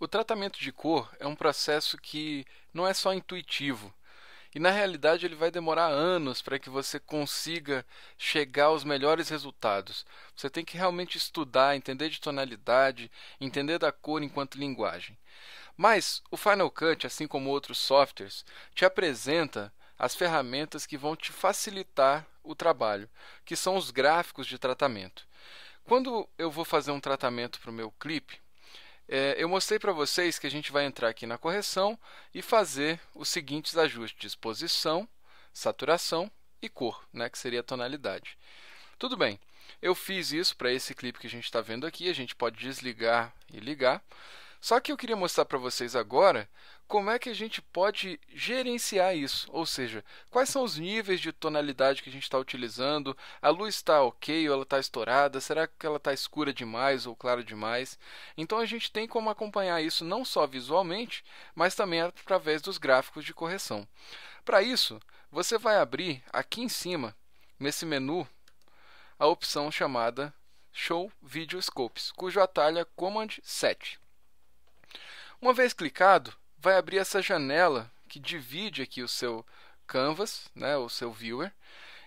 O tratamento de cor é um processo que não é só intuitivo. E na realidade ele vai demorar anos para que você consiga chegar aos melhores resultados. Você tem que realmente estudar, entender de tonalidade, entender da cor enquanto linguagem. Mas o Final Cut, assim como outros softwares, te apresenta as ferramentas que vão te facilitar o trabalho, que são os gráficos de tratamento. Quando eu vou fazer um tratamento para o meu clipe, é, eu mostrei para vocês que a gente vai entrar aqui na correção e fazer os seguintes ajustes: posição, saturação e cor, né, que seria a tonalidade. Tudo bem, eu fiz isso para esse clipe que a gente está vendo aqui, a gente pode desligar e ligar. Só que eu queria mostrar para vocês agora como é que a gente pode gerenciar isso, ou seja, quais são os níveis de tonalidade que a gente está utilizando, a luz está ok ou ela está estourada, será que ela está escura demais ou clara demais? Então a gente tem como acompanhar isso não só visualmente, mas também através dos gráficos de correção. Para isso, você vai abrir aqui em cima, nesse menu, a opção chamada Show Video Scopes, cujo atalho é Command 7. Uma vez clicado, vai abrir essa janela que divide aqui o seu canvas, né, o seu viewer,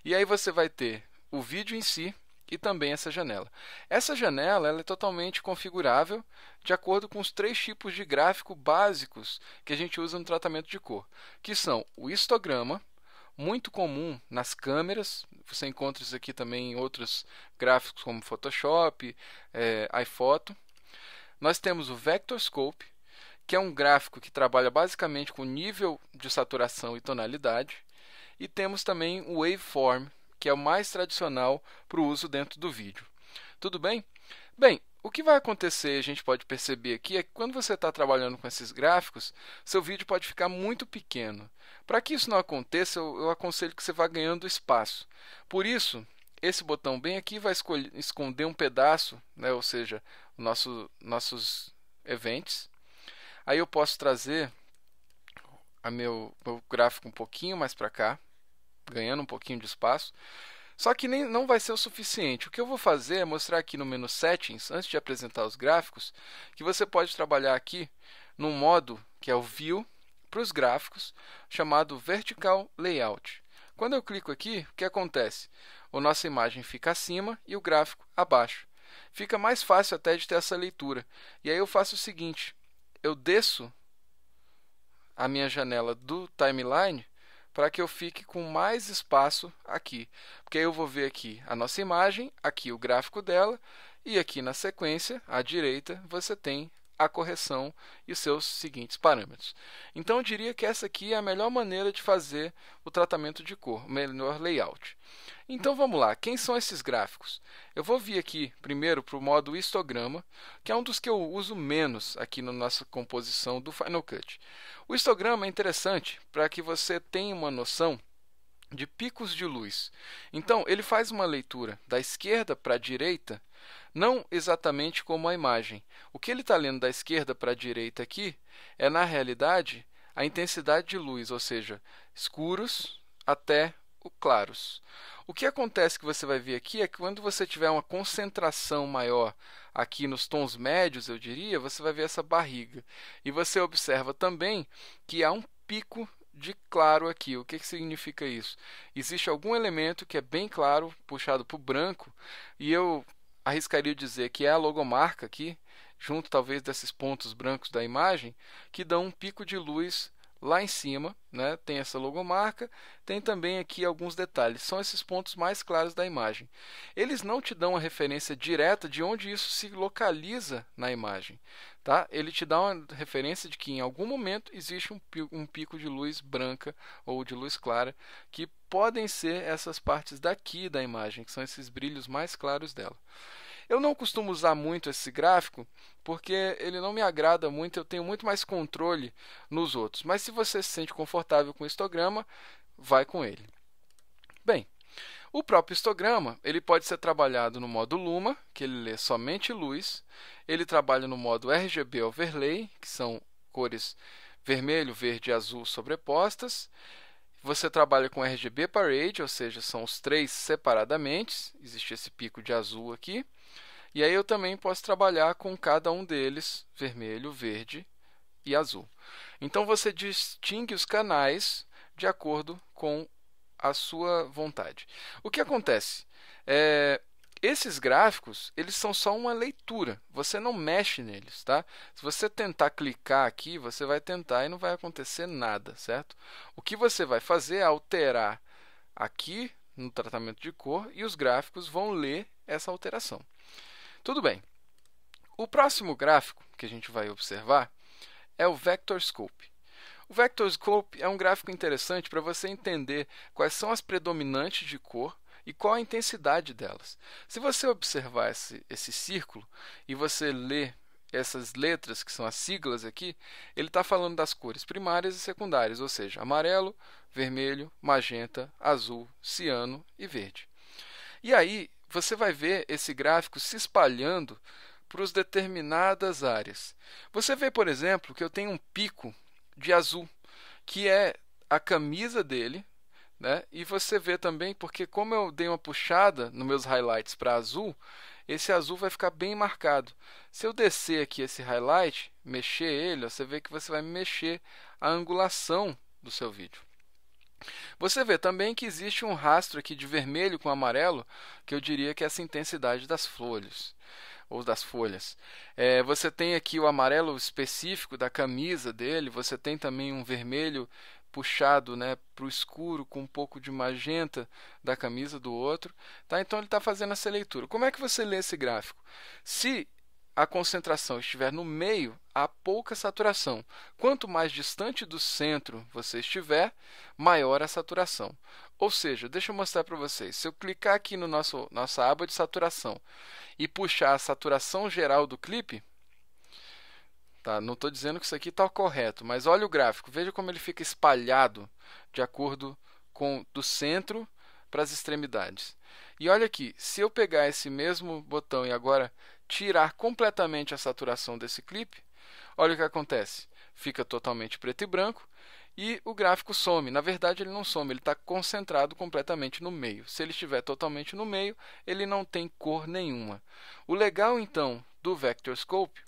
e aí você vai ter o vídeo em si e também essa janela. Essa janela ela é totalmente configurável de acordo com os três tipos de gráfico básicos que a gente usa no tratamento de cor, que são o histograma, muito comum nas câmeras. Você encontra isso aqui também em outros gráficos como Photoshop, é, iPhoto. Nós temos o Vectorscope, que é um gráfico que trabalha basicamente com nível de saturação e tonalidade. E temos também o waveform, que é o mais tradicional para o uso dentro do vídeo. Tudo bem? Bem, o que vai acontecer, a gente pode perceber aqui, é que quando você está trabalhando com esses gráficos, seu vídeo pode ficar muito pequeno. Para que isso não aconteça, eu, eu aconselho que você vá ganhando espaço. Por isso, esse botão bem aqui vai esconder um pedaço, né, ou seja, nosso, nossos eventos Aí eu posso trazer a meu, meu gráfico um pouquinho mais para cá, ganhando um pouquinho de espaço. Só que nem, não vai ser o suficiente. O que eu vou fazer é mostrar aqui no menu Settings, antes de apresentar os gráficos, que você pode trabalhar aqui num modo que é o View para os gráficos, chamado Vertical Layout. Quando eu clico aqui, o que acontece? A nossa imagem fica acima e o gráfico abaixo. Fica mais fácil até de ter essa leitura. E aí eu faço o seguinte, eu desço a minha janela do timeline para que eu fique com mais espaço aqui. Porque aí eu vou ver aqui a nossa imagem, aqui o gráfico dela, e aqui na sequência, à direita, você tem a correção e seus seguintes parâmetros. Então eu diria que essa aqui é a melhor maneira de fazer o tratamento de cor, melhor layout. Então vamos lá, quem são esses gráficos? Eu vou vir aqui primeiro para o modo histograma, que é um dos que eu uso menos aqui na nossa composição do Final Cut. O histograma é interessante para que você tenha uma noção de picos de luz. Então, ele faz uma leitura da esquerda para a direita não exatamente como a imagem. O que ele está lendo da esquerda para a direita aqui é, na realidade, a intensidade de luz, ou seja, escuros até o claros. O que acontece que você vai ver aqui é que quando você tiver uma concentração maior aqui nos tons médios, eu diria, você vai ver essa barriga. E você observa também que há um pico de claro aqui. O que, que significa isso? Existe algum elemento que é bem claro, puxado para o branco, e eu arriscaria dizer que é a logomarca aqui, junto talvez desses pontos brancos da imagem, que dão um pico de luz lá em cima, né, tem essa logomarca, tem também aqui alguns detalhes. São esses pontos mais claros da imagem. Eles não te dão a referência direta de onde isso se localiza na imagem, tá? Ele te dá uma referência de que em algum momento existe um pico de luz branca ou de luz clara que podem ser essas partes daqui da imagem, que são esses brilhos mais claros dela. Eu não costumo usar muito esse gráfico porque ele não me agrada muito, eu tenho muito mais controle nos outros. Mas se você se sente confortável com o histograma, vai com ele. Bem, o próprio histograma ele pode ser trabalhado no modo Luma, que ele lê somente luz. Ele trabalha no modo RGB Overlay, que são cores vermelho, verde e azul sobrepostas. Você trabalha com RGB Parade, ou seja, são os três separadamente. Existe esse pico de azul aqui. E aí eu também posso trabalhar com cada um deles, vermelho, verde e azul. Então você distingue os canais de acordo com a sua vontade. O que acontece? É, esses gráficos, eles são só uma leitura. Você não mexe neles, tá? Se você tentar clicar aqui, você vai tentar e não vai acontecer nada, certo? O que você vai fazer é alterar aqui no tratamento de cor e os gráficos vão ler essa alteração. Tudo bem. O próximo gráfico que a gente vai observar é o Vector Scope. O Vector Scope é um gráfico interessante para você entender quais são as predominantes de cor e qual a intensidade delas. Se você observar esse, esse círculo e você ler essas letras, que são as siglas aqui, ele está falando das cores primárias e secundárias, ou seja, amarelo, vermelho, magenta, azul, ciano e verde. E aí, você vai ver esse gráfico se espalhando para as determinadas áreas. Você vê, por exemplo, que eu tenho um pico de azul, que é a camisa dele, né? E você vê também, porque como eu dei uma puxada nos meus highlights para azul, esse azul vai ficar bem marcado. Se eu descer aqui esse highlight, mexer ele, você vê que você vai mexer a angulação do seu vídeo. Você vê também que existe um rastro aqui de vermelho com amarelo, que eu diria que é essa intensidade das flores ou das folhas. É, você tem aqui o amarelo específico da camisa dele, você tem também um vermelho puxado né, para o escuro com um pouco de magenta da camisa do outro. Tá? Então ele está fazendo essa leitura. Como é que você lê esse gráfico? Se a concentração estiver no meio, há pouca saturação. Quanto mais distante do centro você estiver, maior a saturação. Ou seja, deixa eu mostrar para vocês. Se eu clicar aqui no nosso nossa aba de saturação e puxar a saturação geral do clipe, tá? Não estou dizendo que isso aqui está correto, mas olha o gráfico. Veja como ele fica espalhado de acordo com do centro para as extremidades. E olha aqui, se eu pegar esse mesmo botão e agora tirar completamente a saturação desse clipe, olha o que acontece. Fica totalmente preto e branco e o gráfico some. Na verdade, ele não some, ele está concentrado completamente no meio. Se ele estiver totalmente no meio, ele não tem cor nenhuma. O legal, então, do Vector Scope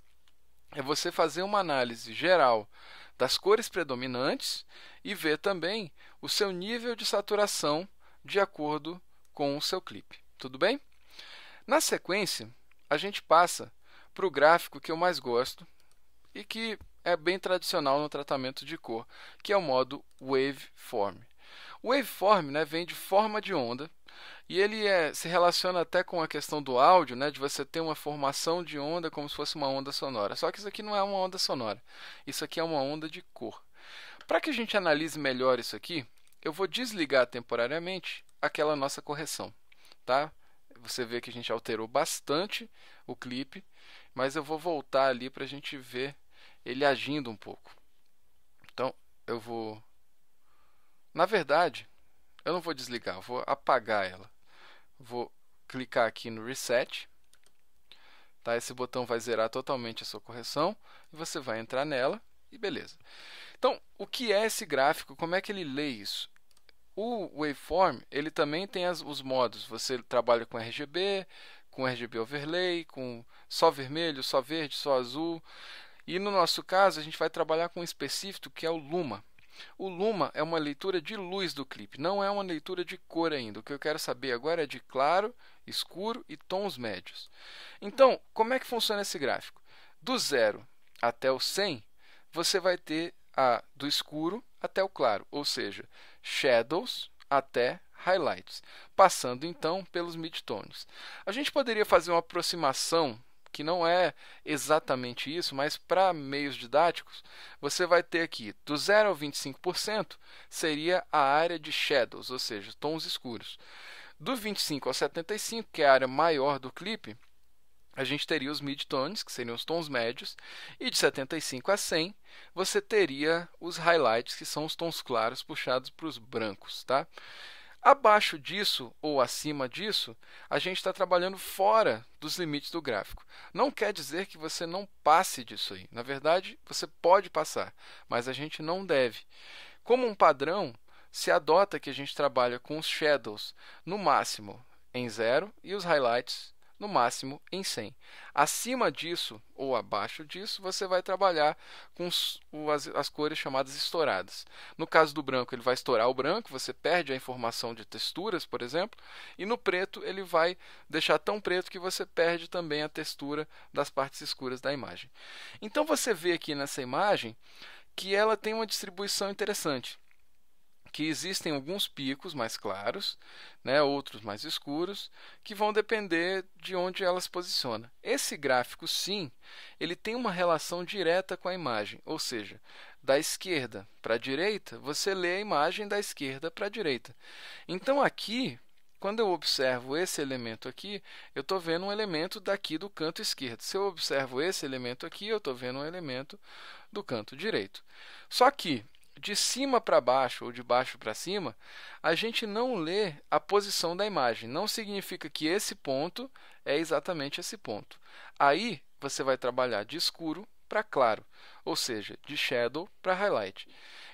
é você fazer uma análise geral das cores predominantes e ver também o seu nível de saturação de acordo com o seu clipe. Tudo bem? Na sequência, a gente passa para o gráfico que eu mais gosto e que é bem tradicional no tratamento de cor, que é o modo waveform. Waveform né, vem de forma de onda e ele é, se relaciona até com a questão do áudio, né, de você ter uma formação de onda como se fosse uma onda sonora. Só que isso aqui não é uma onda sonora, isso aqui é uma onda de cor. Para que a gente analise melhor isso aqui, eu vou desligar temporariamente aquela nossa correção, tá? Você vê que a gente alterou bastante o clipe, mas eu vou voltar ali para a gente ver ele agindo um pouco. Então, eu vou. Na verdade, eu não vou desligar, vou apagar ela. Vou clicar aqui no Reset. Tá? Esse botão vai zerar totalmente a sua correção. E você vai entrar nela e beleza. Então, o que é esse gráfico? Como é que ele lê isso? O waveform ele também tem as, os modos. Você trabalha com RGB, com RGB overlay, com só vermelho, só verde, só azul. E no nosso caso, a gente vai trabalhar com um específico que é o Luma. O Luma é uma leitura de luz do clipe, não é uma leitura de cor ainda. O que eu quero saber agora é de claro, escuro e tons médios. Então, como é que funciona esse gráfico? Do zero até o 100, você vai ter a do escuro até o claro, ou seja, shadows até highlights, passando então pelos midtones. A gente poderia fazer uma aproximação que não é exatamente isso, mas para meios didáticos, você vai ter aqui do 0 ao 25% seria a área de shadows, ou seja, tons escuros. Do 25 ao 75, que é a área maior do clipe, a gente teria os midtones, que seriam os tons médios, e de 75 a 100 você teria os highlights, que são os tons claros puxados para os brancos, tá? Abaixo disso ou acima disso, a gente está trabalhando fora dos limites do gráfico. Não quer dizer que você não passe disso aí. Na verdade, você pode passar, mas a gente não deve. Como um padrão, se adota que a gente trabalha com os shadows no máximo em zero e os highlights no máximo em 100. Acima disso ou abaixo disso, você vai trabalhar com as, as cores chamadas estouradas. No caso do branco, ele vai estourar o branco, você perde a informação de texturas, por exemplo, e no preto ele vai deixar tão preto que você perde também a textura das partes escuras da imagem. Então você vê aqui nessa imagem que ela tem uma distribuição interessante que existem alguns picos mais claros, né, outros mais escuros, que vão depender de onde ela se posiciona. Esse gráfico, sim, ele tem uma relação direta com a imagem, ou seja, da esquerda para a direita, você lê a imagem da esquerda para a direita. Então aqui, quando eu observo esse elemento aqui, eu estou vendo um elemento daqui do canto esquerdo. Se eu observo esse elemento aqui, eu estou vendo um elemento do canto direito. Só que de cima para baixo ou de baixo para cima, a gente não lê a posição da imagem. Não significa que esse ponto é exatamente esse ponto. Aí você vai trabalhar de escuro para claro, ou seja, de shadow para highlight.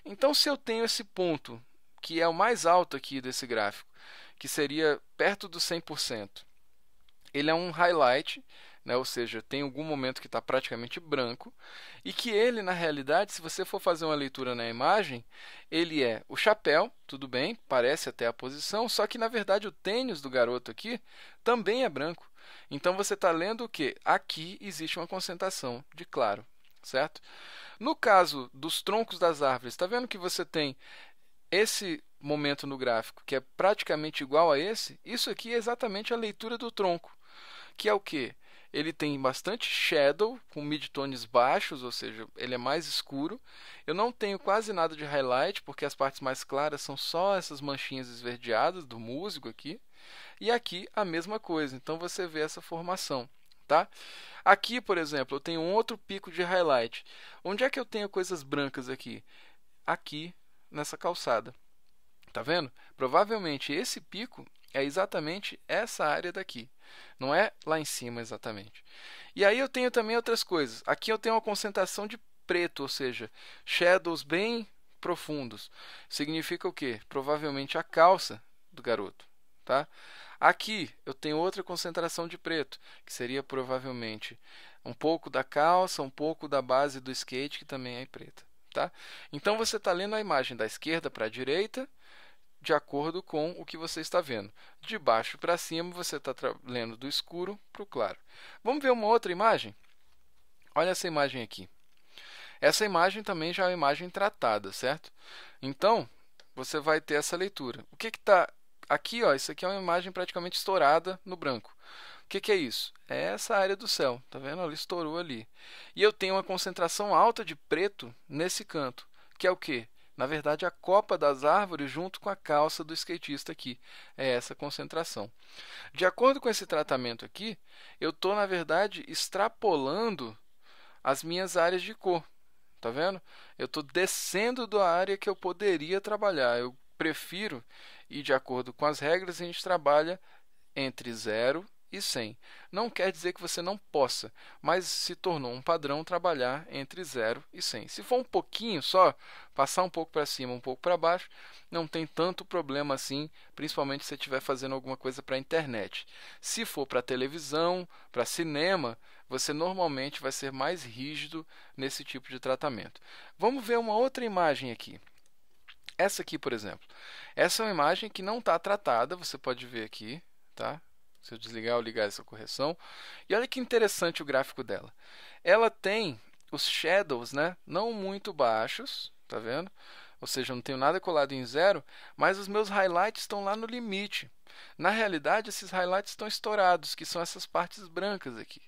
Então, se eu tenho esse ponto, que é o mais alto aqui desse gráfico, que seria perto do 100%, ele é um highlight né? ou seja, tem algum momento que está praticamente branco, e que ele, na realidade, se você for fazer uma leitura na imagem, ele é o chapéu, tudo bem, parece até a posição, só que na verdade o tênis do garoto aqui também é branco. Então você está lendo o que? Aqui existe uma concentração de claro, certo? No caso dos troncos das árvores, está vendo que você tem esse momento no gráfico, que é praticamente igual a esse, isso aqui é exatamente a leitura do tronco, que é o que? Ele tem bastante shadow, com midtones baixos, ou seja, ele é mais escuro. Eu não tenho quase nada de highlight, porque as partes mais claras são só essas manchinhas esverdeadas do músico aqui. E aqui a mesma coisa, então você vê essa formação. Tá? Aqui, por exemplo, eu tenho um outro pico de highlight. Onde é que eu tenho coisas brancas aqui? Aqui, nessa calçada. Tá vendo? Provavelmente esse pico é exatamente essa área daqui. Não é lá em cima exatamente. E aí eu tenho também outras coisas. Aqui eu tenho uma concentração de preto, ou seja, shadows bem profundos. Significa o quê? Provavelmente a calça do garoto, tá? Aqui eu tenho outra concentração de preto, que seria provavelmente um pouco da calça, um pouco da base do skate, que também é preta. Tá? Então você está lendo a imagem da esquerda para a direita de acordo com o que você está vendo. De baixo para cima, você está lendo do escuro para o claro. Vamos ver uma outra imagem? Olha essa imagem aqui. Essa imagem também já é uma imagem tratada, certo? Então, você vai ter essa leitura. O que está aqui? Ó, isso aqui é uma imagem praticamente estourada no branco. O que, que, é isso? É essa área do céu, tá vendo? Ela estourou ali. E eu tenho uma concentração alta de preto nesse canto, que é o quê? na verdade, a copa das árvores junto com a calça do skatista aqui. É essa concentração. De acordo com esse tratamento aqui, eu estou, na verdade, extrapolando as minhas áreas de cor. Tá vendo? Eu estou descendo da área que eu poderia trabalhar. Eu prefiro, e de acordo com as regras, a gente trabalha entre 0 e 100. Não quer dizer que você não possa, mas se tornou um padrão trabalhar entre 0 e 100. Se for um pouquinho só, passar um pouco para cima, um pouco para baixo, não tem tanto problema assim, principalmente se você estiver fazendo alguma coisa para a internet. Se for para televisão, para cinema, você normalmente vai ser mais rígido nesse tipo de tratamento. Vamos ver uma outra imagem aqui. Essa aqui, por exemplo. Essa é uma imagem que não está tratada, você pode ver aqui, tá? Se eu desligar ou ligar essa correção. E olha que interessante o gráfico dela. Ela tem os shadows, né? Não muito baixos, tá vendo? Ou seja, eu não tenho nada colado em zero, mas os meus highlights estão lá no limite. Na realidade, esses highlights estão estourados, que são essas partes brancas aqui.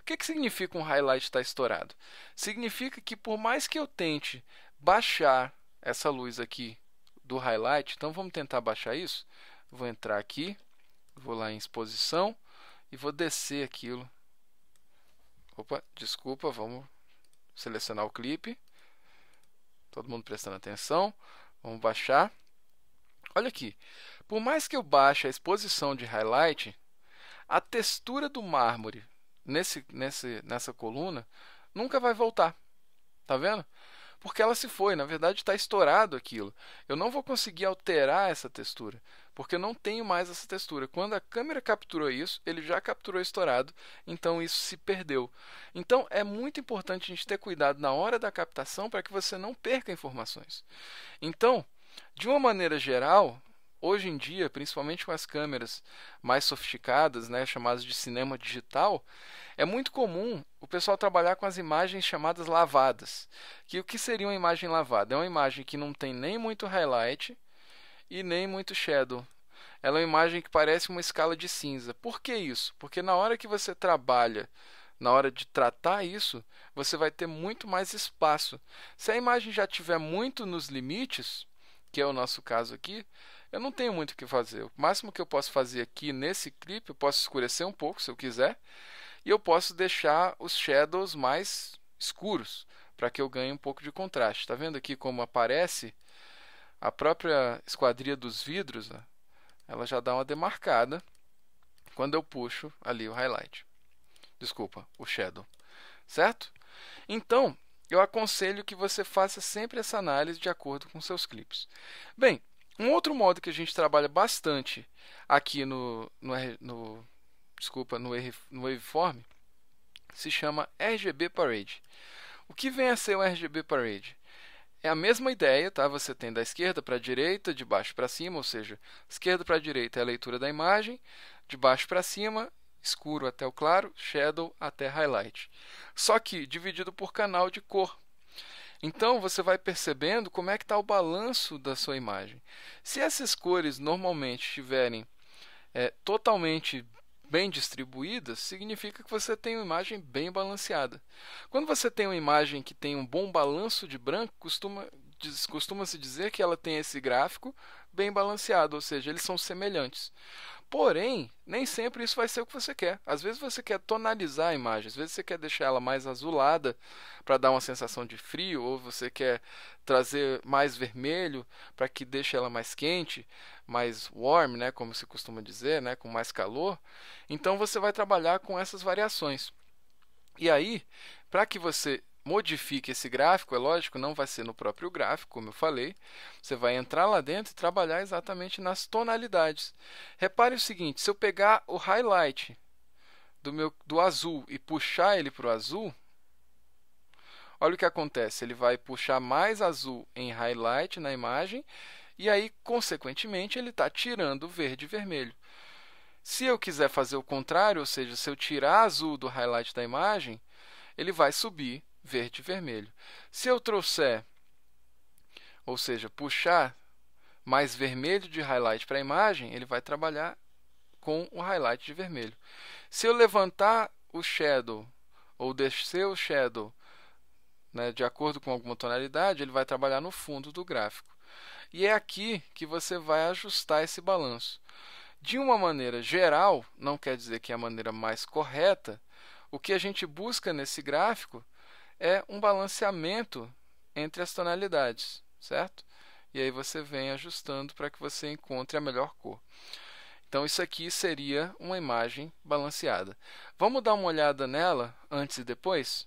O que, que significa um highlight estar estourado? Significa que por mais que eu tente baixar essa luz aqui do highlight, então vamos tentar baixar isso. Vou entrar aqui, vou lá em exposição e vou descer aquilo. Opa, desculpa, vamos selecionar o clipe. Todo mundo prestando atenção. Vamos baixar. Olha aqui. Por mais que eu baixe a exposição de highlight, a textura do mármore nesse, nesse, nessa coluna nunca vai voltar. Tá vendo? Porque ela se foi, na verdade está estourado aquilo. Eu não vou conseguir alterar essa textura porque eu não tenho mais essa textura. Quando a câmera capturou isso, ele já capturou estourado, então isso se perdeu. Então é muito importante a gente ter cuidado na hora da captação para que você não perca informações. Então, de uma maneira geral, hoje em dia, principalmente com as câmeras mais sofisticadas, né, chamadas de cinema digital, é muito comum o pessoal trabalhar com as imagens chamadas lavadas. Que o que seria uma imagem lavada? É uma imagem que não tem nem muito highlight, e nem muito shadow. Ela é uma imagem que parece uma escala de cinza. Por que isso? Porque na hora que você trabalha, na hora de tratar isso, você vai ter muito mais espaço. Se a imagem já tiver muito nos limites, que é o nosso caso aqui, eu não tenho muito o que fazer. O máximo que eu posso fazer aqui nesse clipe, eu posso escurecer um pouco se eu quiser, e eu posso deixar os shadows mais escuros, para que eu ganhe um pouco de contraste. Está vendo aqui como aparece? a própria esquadria dos vidros, ela já dá uma demarcada quando eu puxo ali o highlight. Desculpa, o shadow. Certo? Então, eu aconselho que você faça sempre essa análise de acordo com seus clipes. Bem, um outro modo que a gente trabalha bastante aqui no, no, no desculpa no, no waveform se chama RGB Parade. O que vem a ser o RGB Parade? É a mesma ideia, tá? Você tem da esquerda para a direita, de baixo para cima, ou seja, esquerda para a direita é a leitura da imagem, de baixo para cima, escuro até o claro, shadow até highlight. Só que dividido por canal de cor. Então você vai percebendo como é que está o balanço da sua imagem. Se essas cores normalmente estiverem é, totalmente bem distribuídas, significa que você tem uma imagem bem balanceada. Quando você tem uma imagem que tem um bom balanço de branco, costuma, diz, costuma se dizer que ela tem esse gráfico bem balanceado, ou seja, eles são semelhantes. Porém, nem sempre isso vai ser o que você quer. Às vezes você quer tonalizar a imagem, às vezes você quer deixar ela mais azulada para dar uma sensação de frio, ou você quer trazer mais vermelho para que deixe ela mais quente, mais warm, né, como se costuma dizer, né, com mais calor. Então você vai trabalhar com essas variações. E aí, para que você modifique esse gráfico, é lógico, não vai ser no próprio gráfico, como eu falei. Você vai entrar lá dentro e trabalhar exatamente nas tonalidades. Repare o seguinte, se eu pegar o highlight do, meu, do azul e puxar ele para o azul, olha o que acontece, ele vai puxar mais azul em highlight na imagem e aí, consequentemente, ele está tirando verde e vermelho. Se eu quiser fazer o contrário, ou seja, se eu tirar azul do highlight da imagem, ele vai subir verde e vermelho. Se eu trouxer, ou seja, puxar mais vermelho de highlight para a imagem, ele vai trabalhar com o highlight de vermelho. Se eu levantar o shadow ou descer o shadow né, de acordo com alguma tonalidade, ele vai trabalhar no fundo do gráfico. E é aqui que você vai ajustar esse balanço. De uma maneira geral, não quer dizer que é a maneira mais correta, o que a gente busca nesse gráfico é um balanceamento entre as tonalidades, certo? E aí você vem ajustando para que você encontre a melhor cor. Então isso aqui seria uma imagem balanceada. Vamos dar uma olhada nela antes e depois?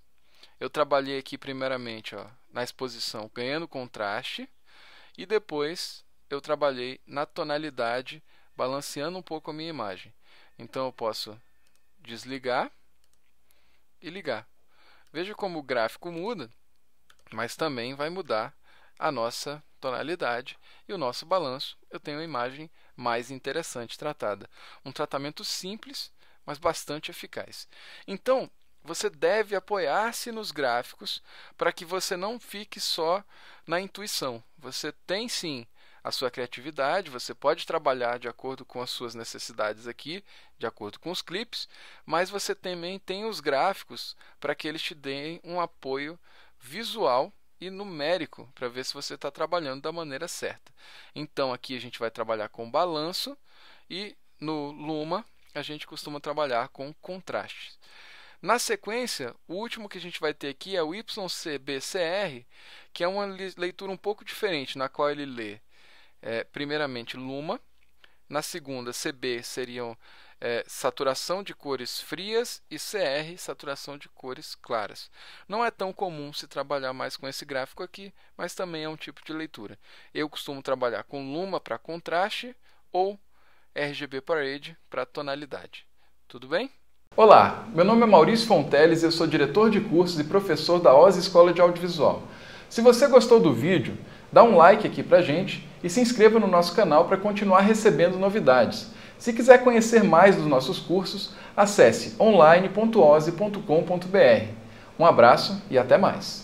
Eu trabalhei aqui primeiramente ó, na exposição ganhando contraste e depois eu trabalhei na tonalidade balanceando um pouco a minha imagem. Então eu posso desligar e ligar. Veja como o gráfico muda, mas também vai mudar a nossa tonalidade e o nosso balanço. Eu tenho uma imagem mais interessante tratada. Um tratamento simples, mas bastante eficaz. Então, você deve apoiar-se nos gráficos para que você não fique só na intuição. Você tem sim a sua criatividade, você pode trabalhar de acordo com as suas necessidades aqui, de acordo com os clipes, mas você também tem os gráficos para que eles te deem um apoio visual e numérico para ver se você está trabalhando da maneira certa. Então aqui a gente vai trabalhar com balanço e no Luma a gente costuma trabalhar com contrastes. Na sequência, o último que a gente vai ter aqui é o YCBCR, que é uma leitura um pouco diferente, na qual ele lê é, primeiramente, luma. Na segunda, CB seriam é, saturação de cores frias e CR, saturação de cores claras. Não é tão comum se trabalhar mais com esse gráfico aqui, mas também é um tipo de leitura. Eu costumo trabalhar com luma para contraste ou RGB Parade para tonalidade. Tudo bem? Olá, meu nome é Maurício Fonteles, eu sou diretor de cursos e professor da OSI Escola de Audiovisual. Se você gostou do vídeo, dá um like aqui pra gente e se inscreva no nosso canal para continuar recebendo novidades. Se quiser conhecer mais dos nossos cursos, acesse online.ose.com.br. Um abraço e até mais!